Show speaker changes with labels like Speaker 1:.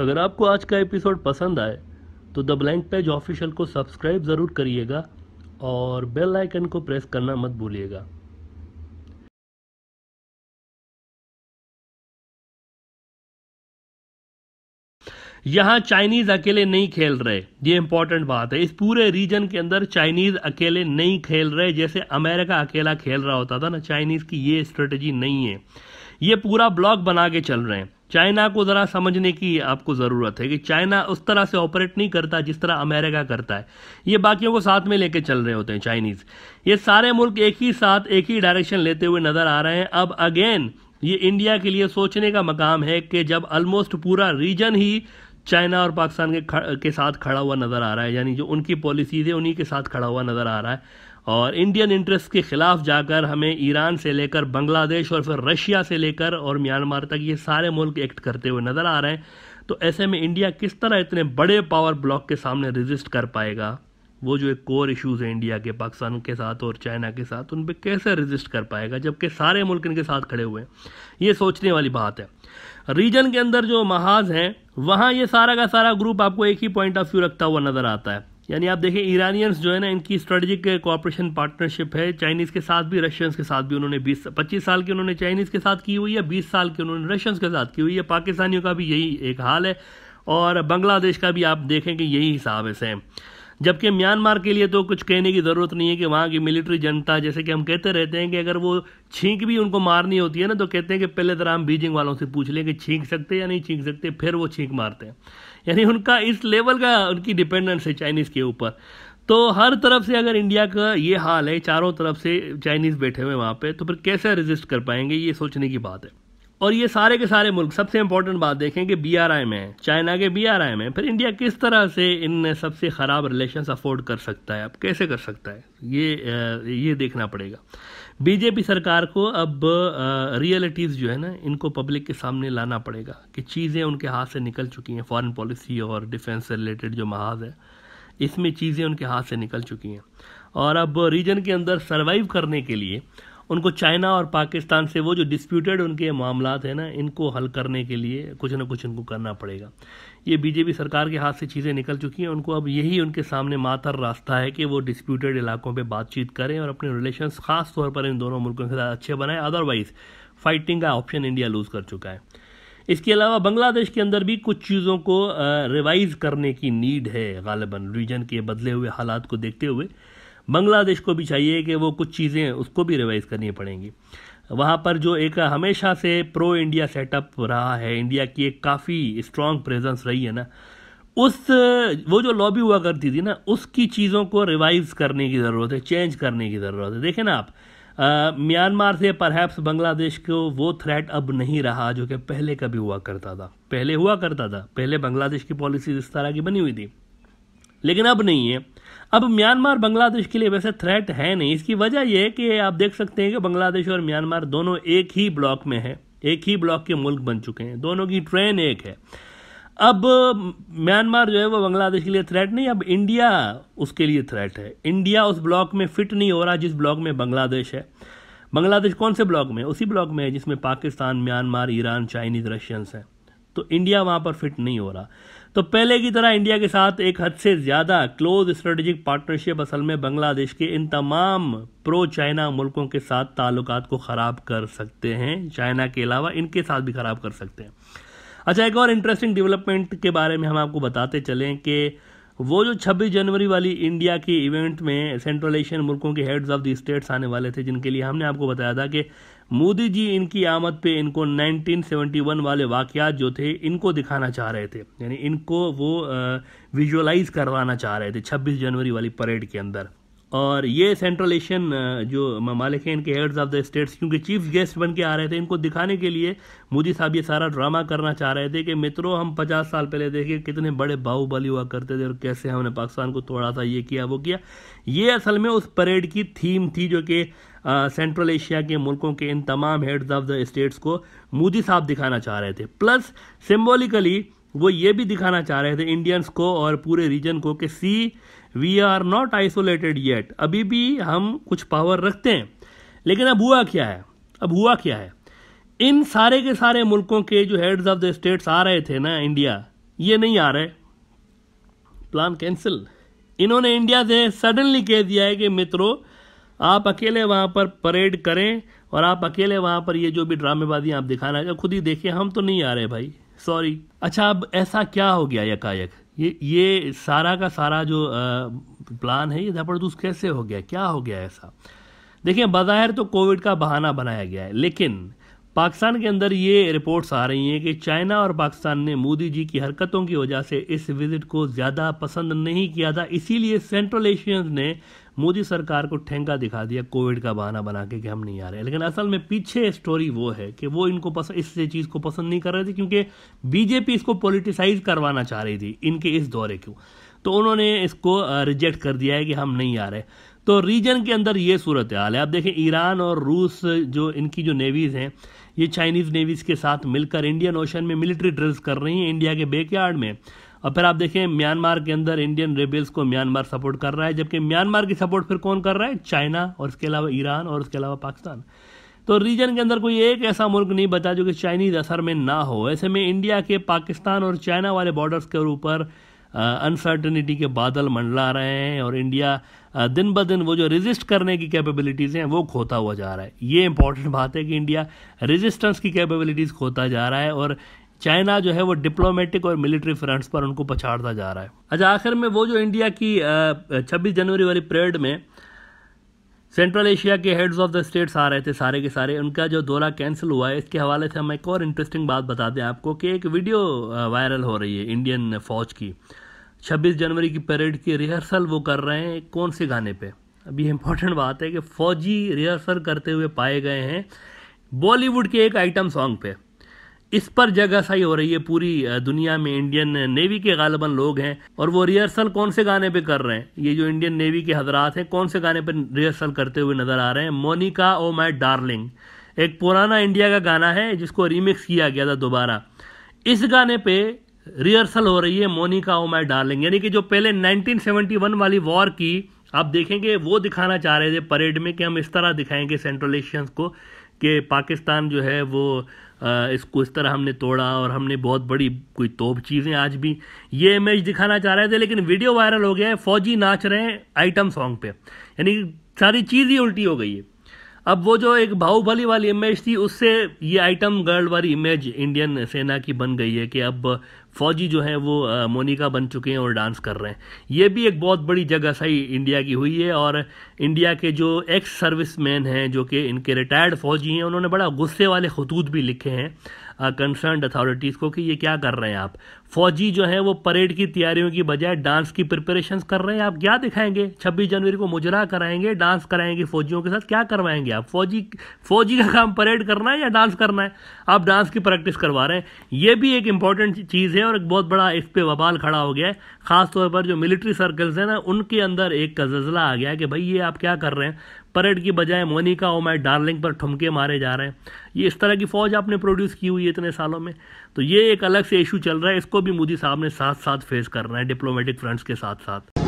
Speaker 1: अगर आपको आज का एपिसोड पसंद आए तो द ब्लैंक पेज ऑफिशियल को सब्सक्राइब ज़रूर करिएगा और बेल आइकन को प्रेस करना मत भूलिएगा यहाँ चाइनीज अकेले नहीं खेल रहे ये इंपॉर्टेंट बात है इस पूरे रीजन के अंदर चाइनीज अकेले नहीं खेल रहे जैसे अमेरिका अकेला खेल रहा होता था ना चाइनीज की ये स्ट्रेटजी नहीं है ये पूरा ब्लॉक बना के चल रहे हैं चाइना को ज़रा समझने की आपको ज़रूरत है कि चाइना उस तरह से ऑपरेट नहीं करता जिस तरह अमेरिका करता है ये बाकियों को साथ में लेके चल रहे होते हैं चाइनीज़ ये सारे मुल्क एक ही साथ एक ही डायरेक्शन लेते हुए नज़र आ रहे हैं अब अगेन ये इंडिया के लिए सोचने का मकाम है कि जब ऑलमोस्ट पूरा रीजन ही चाइना और पाकिस्तान के के साथ खड़ा हुआ नज़र आ रहा है यानी जो उनकी पॉलिसीज़ है उन्हीं के साथ खड़ा हुआ नज़र आ रहा है और इंडियन इंटरेस्ट के ख़िलाफ़ जाकर हमें ईरान से लेकर बांग्लादेश और फिर रशिया से लेकर और म्यांमार तक ये सारे मुल्क एक्ट करते हुए नज़र आ रहे हैं तो ऐसे में इंडिया किस तरह इतने बड़े पावर ब्लॉक के सामने रजिस्ट कर पाएगा वो जो एक कोर इश्यूज़ है इंडिया के पाकिस्तान के साथ और चाइना के साथ उन पर कैसे रजिस्ट कर पाएगा जबकि सारे मुल्क इनके साथ खड़े हुए हैं ये सोचने वाली बात है रीजन के अंदर जो महाज हैं वहाँ ये सारा का सारा ग्रुप आपको एक ही पॉइंट ऑफ व्यू रखता हुआ नज़र आता है यानी आप देखें ईरानियंस जो है ना इनकी स्ट्रेटजिक कॉपरेशन पार्टनरशिप है चाइनीज़ के साथ भी रशियंस के साथ भी उन्होंने 20 25 साल की उन्होंने चाइनीज़ के साथ की हुई है 20 साल की उन्होंने रशियंस के साथ की हुई है पाकिस्तानियों का भी यही एक हाल है और बांग्लादेश का भी आप देखें कि यही हिसाब है सेम जबकि म्यांमार के लिए तो कुछ कहने की ज़रूरत नहीं है कि वहाँ की मिलिट्री जनता जैसे कि हम कहते रहते हैं कि अगर वो छींक भी उनको मारनी होती है ना तो कहते हैं कि पहले तरह तो हम बीजिंग वालों से पूछ लें कि छींक सकते या नहीं छींक सकते फिर वो छींक मारते हैं यानी उनका इस लेवल का उनकी डिपेंडेंस है चाइनीज़ के ऊपर तो हर तरफ से अगर इंडिया का ये हाल है चारों तरफ से चाइनीज़ बैठे हुए वहाँ पे तो फिर कैसे रजिस्ट कर पाएंगे ये सोचने की बात है और ये सारे के सारे मुल्क सबसे इम्पोर्टेंट बात देखें कि बी आर आई में चाइना के बी आर आई में फिर इंडिया किस तरह से इन सबसे ख़राब रिलेशन अफोर्ड कर सकता है अब कैसे कर सकता है ये ये देखना पड़ेगा बीजेपी सरकार को अब रियलिटीज़ जो है ना इनको पब्लिक के सामने लाना पड़ेगा कि चीज़ें उनके हाथ से निकल चुकी हैं फॉरेन पॉलिसी और डिफेंस से रिलेटेड जो महाज है इसमें चीज़ें उनके हाथ से निकल चुकी हैं और अब रीजन के अंदर सर्वाइव करने के लिए उनको चाइना और पाकिस्तान से वो जो डिस्प्यूटेड उनके मामला हैं ना इनको हल करने के लिए कुछ ना कुछ उनको करना पड़ेगा ये बीजेपी सरकार के हाथ से चीज़ें निकल चुकी हैं उनको अब यही उनके सामने मातर रास्ता है कि वो डिस्प्यूटेड इलाकों पर बातचीत करें और अपने रिलेशंस खास तौर पर इन दोनों मुल्कों के साथ अच्छे बनाएं अदरवाइज़ फाइटिंग का ऑप्शन इंडिया लूज़ कर चुका है इसके अलावा बांग्लादेश के अंदर भी कुछ चीज़ों को रिवाइज़ करने की नीड है गालिबा रीजन के बदले हुए हालात को देखते हुए बांग्लादेश को भी चाहिए कि वो कुछ चीज़ें उसको भी रिवाइज़ करनी पड़ेंगी वहाँ पर जो एक हमेशा से प्रो इंडिया सेटअप रहा है इंडिया की एक काफ़ी स्ट्रॉन्ग प्रेजेंस रही है ना उस वो जो लॉबी हुआ करती थी ना उसकी चीज़ों को रिवाइज करने की ज़रूरत है चेंज करने की ज़रूरत है देखें ना आप म्यांमार से परहैप्स बांग्लादेश को वो थ्रेट अब नहीं रहा जो कि पहले कभी हुआ करता था पहले हुआ करता था पहले बांग्लादेश की पॉलिसीज इस तरह की बनी हुई थी लेकिन अब नहीं है अब म्यांमार बांग्लादेश के लिए वैसे थ्रेट है नहीं इसकी वजह यह है कि आप देख सकते हैं कि बांग्लादेश और म्यांमार दोनों एक ही ब्लॉक में है एक ही ब्लॉक के मुल्क बन चुके हैं दोनों की ट्रेन एक है अब म्यांमार जो है वो बांग्लादेश के लिए थ्रेट नहीं अब इंडिया उसके लिए थ्रेट है इंडिया उस ब्लॉक में फिट नहीं हो रहा जिस ब्लॉक में बांग्लादेश है बांग्लादेश कौन से ब्लॉक में उसी ब्लॉक में है जिसमें Pakistan Myanmar Iran Chinese Russians हैं तो इंडिया वहाँ पर फिट नहीं हो रहा तो पहले की तरह इंडिया के साथ एक हद से ज़्यादा क्लोज स्ट्रेटेजिक पार्टनरशिप असल में बांग्लादेश के इन तमाम प्रो चाइना मुल्कों के साथ ताल्लुक को ख़राब कर सकते हैं चाइना के अलावा इनके साथ भी ख़राब कर सकते हैं अच्छा एक और इंटरेस्टिंग डेवलपमेंट के बारे में हम आपको बताते चलें कि वो जो 26 जनवरी वाली इंडिया की इवेंट में सेंट्रल एशियन मुल्कों के हेड्स ऑफ द स्टेट्स आने वाले थे जिनके लिए हमने आपको बताया था कि मोदी जी इनकी आमद पे इनको 1971 वाले वाकयात जो थे इनको दिखाना चाह रहे थे यानी इनको वो विजुअलाइज़ करवाना चाह रहे थे 26 जनवरी वाली परेड के अंदर और ये सेंट्रल एशियन जो ममालिक हैं इनके हेड्स ऑफ द स्टेट्स क्योंकि चीफ गेस्ट बन के आ रहे थे इनको दिखाने के लिए मोदी साहब ये सारा ड्रामा करना चाह रहे थे कि मित्रों हम पचास साल पहले देखे कितने बड़े बाहुबली हुआ करते थे और कैसे हमने पाकिस्तान को थोड़ा सा ये किया वो किया ये असल में उस परेड की थीम थी जो कि सेंट्रल एशिया के मुल्कों के इन तमाम हेड्स ऑफ द स्टेट्स को मोदी साहब दिखाना चाह रहे थे प्लस सिम्बोलिकली वो ये भी दिखाना चाह रहे थे इंडियंस को और पूरे रीजन को कि see we are not isolated yet अभी भी हम कुछ पावर रखते हैं लेकिन अब हुआ क्या है अब हुआ क्या है इन सारे के सारे मुल्कों के जो हेड्स ऑफ द स्टेट्स आ रहे थे ना इंडिया ये नहीं आ रहे प्लान कैंसिल इन्होंने इंडिया से सडनली कह दिया है कि मित्रों आप अकेले वहाँ पर परेड करें और आप अकेले वहाँ पर ये जो भी ड्रामेबाजी आप दिखाना है खुद ही देखिए हम तो नहीं आ रहे भाई सॉरी अच्छा अब ऐसा क्या हो गया यकायक ये ये सारा का सारा जो आ, प्लान है ये जबरदस्त कैसे हो गया क्या हो गया ऐसा देखिए बाहर तो कोविड का बहाना बनाया गया है लेकिन पाकिस्तान के अंदर ये रिपोर्ट्स आ रही हैं कि चाइना और पाकिस्तान ने मोदी जी की हरकतों की वजह से इस विजिट को ज़्यादा पसंद नहीं किया था इसीलिए सेंट्रल एशियंस ने मोदी सरकार को ठेंगा दिखा दिया कोविड का बहाना बना के कि हम नहीं आ रहे लेकिन असल में पीछे स्टोरी वो है कि वो इनको पसंद इस चीज़ को पसंद नहीं कर रहे थे क्योंकि बीजेपी इसको पोलिटिसाइज करवाना चाह रही थी इनके इस दौरे को तो उन्होंने इसको रिजेक्ट कर दिया है कि हम नहीं आ रहे तो रीजन के अंदर ये सूरत हाल है आप देखें ईरान और रूस जो इनकी जो नेवीज़ हैं ये चाइनीज़ नेवीज़ के साथ मिलकर इंडियन ओशन में मिलिट्री ड्रिल्स कर रही हैं इंडिया के बेकयार्ड में और फिर आप देखें म्यांमार के अंदर इंडियन रेबेल्स को म्यांमार सपोर्ट कर रहा है जबकि म्यांमार की सपोर्ट फिर कौन कर रहा है चाइना और इसके अलावा ईरान और उसके अलावा पाकिस्तान तो रीजन के अंदर कोई एक ऐसा मुल्क नहीं बचा जो कि चाइनीज़ असर में ना हो ऐसे में इंडिया के पाकिस्तान और चाइना वाले बॉर्डर्स के ऊपर अनसर्टनिटी के बादल मंडला रहे हैं और इंडिया दिन ब दिन वो जो रेजिस्ट करने की कैपेबिलिटीज़ हैं वो खोता हुआ जा रहा है ये इंपॉर्टेंट बात है कि इंडिया रेजिस्टेंस की कैपेबिलिटीज़ खोता जा रहा है और चाइना जो है वो डिप्लोमेटिक और मिलिट्री फ्रंट्स पर उनको पछाड़ता जा रहा है अच्छा आखिर में वो जो इंडिया की छब्बीस जनवरी वाली परेड में सेंट्रल एशिया के हेड्स ऑफ द स्टेट्स आ रहे थे सारे के सारे उनका जो दौरा कैंसिल हुआ है इसके हवाले से हम एक और इंटरेस्टिंग बात बता दें आपको कि एक वीडियो वायरल हो रही है इंडियन फौज की 26 जनवरी की परेड की रिहर्सल वो कर रहे हैं कौन से गाने पे अब ये इम्पोर्टेंट बात है कि फौजी रिहर्सल करते हुए पाए गए हैं बॉलीवुड के एक आइटम सॉन्ग पे इस पर जगह सही हो रही है पूरी दुनिया में इंडियन नेवी के गालबन लोग हैं और वो रिहर्सल कौन से गाने पे कर रहे हैं ये जो इंडियन नेवी के हजरात हैं कौन से गाने पे रिहर्सल करते हुए नज़र आ रहे हैं मोनिका ओ माई डार्लिंग एक पुराना इंडिया का गाना है जिसको रीमिक्स किया गया था दोबारा इस गाने पे रिहर्सल हो रही है मोनिका ओ माई डार्लिंग यानी कि जो पहले 1971 वाली वॉर की आप देखेंगे वो दिखाना चाह रहे थे परेड में कि हम इस तरह दिखाएंगे सेंट्रल एशियंस को कि पाकिस्तान जो है वो इसको इस तरह हमने तोड़ा और हमने बहुत बड़ी कोई तोप चीज़ें आज भी ये इमेज दिखाना चाह रहे थे लेकिन वीडियो वायरल हो गया है फौजी नाच रहे हैं आइटम सॉन्ग पे यानी सारी चीज़ ही उल्टी हो गई है अब वो जो एक बाहुबली वाली इमेज थी उससे ये आइटम गर्ल वाली इमेज इंडियन सेना की बन गई है कि अब फौजी जो है वो मोनिका बन चुके हैं और डांस कर रहे हैं ये भी एक बहुत बड़ी जगह सही इंडिया की हुई है और इंडिया के जो एक्स सर्विस मैन हैं जो कि इनके रिटायर्ड फौजी हैं उन्होंने बड़ा गुस्से वाले खतूत भी लिखे हैं कंसर्न अथॉरिटीज़ को कि ये क्या कर रहे हैं आप फौजी जो है वो परेड की तैयारियों की बजाय डांस की प्रिपरेशन कर रहे हैं आप क्या दिखाएंगे 26 जनवरी को मुजरा कराएंगे डांस कराएंगे फौजियों के साथ क्या करवाएंगे आप फौजी फौजी का काम परेड करना है या डांस करना है आप डांस की प्रैक्टिस करवा रहे हैं ये भी एक इंपॉर्टेंट चीज़ है और एक बहुत बड़ा इस पर वबाल खड़ा हो गया है खासतौर पर जो मिलिट्री सर्कल्स हैं ना उनके अंदर एक जजला आ गया है कि भाई ये आप क्या कर रहे हैं परेड की बजाय मोनिका ओमाय डार्लिंग पर ठुमके मारे जा रहे हैं ये इस तरह की फ़ौज आपने प्रोड्यूस की हुई है इतने सालों में तो ये एक अलग से इशू चल रहा है इसको भी मोदी साहब ने साथ साथ फेस करना है डिप्लोमेटिक फ्रंट्स के साथ साथ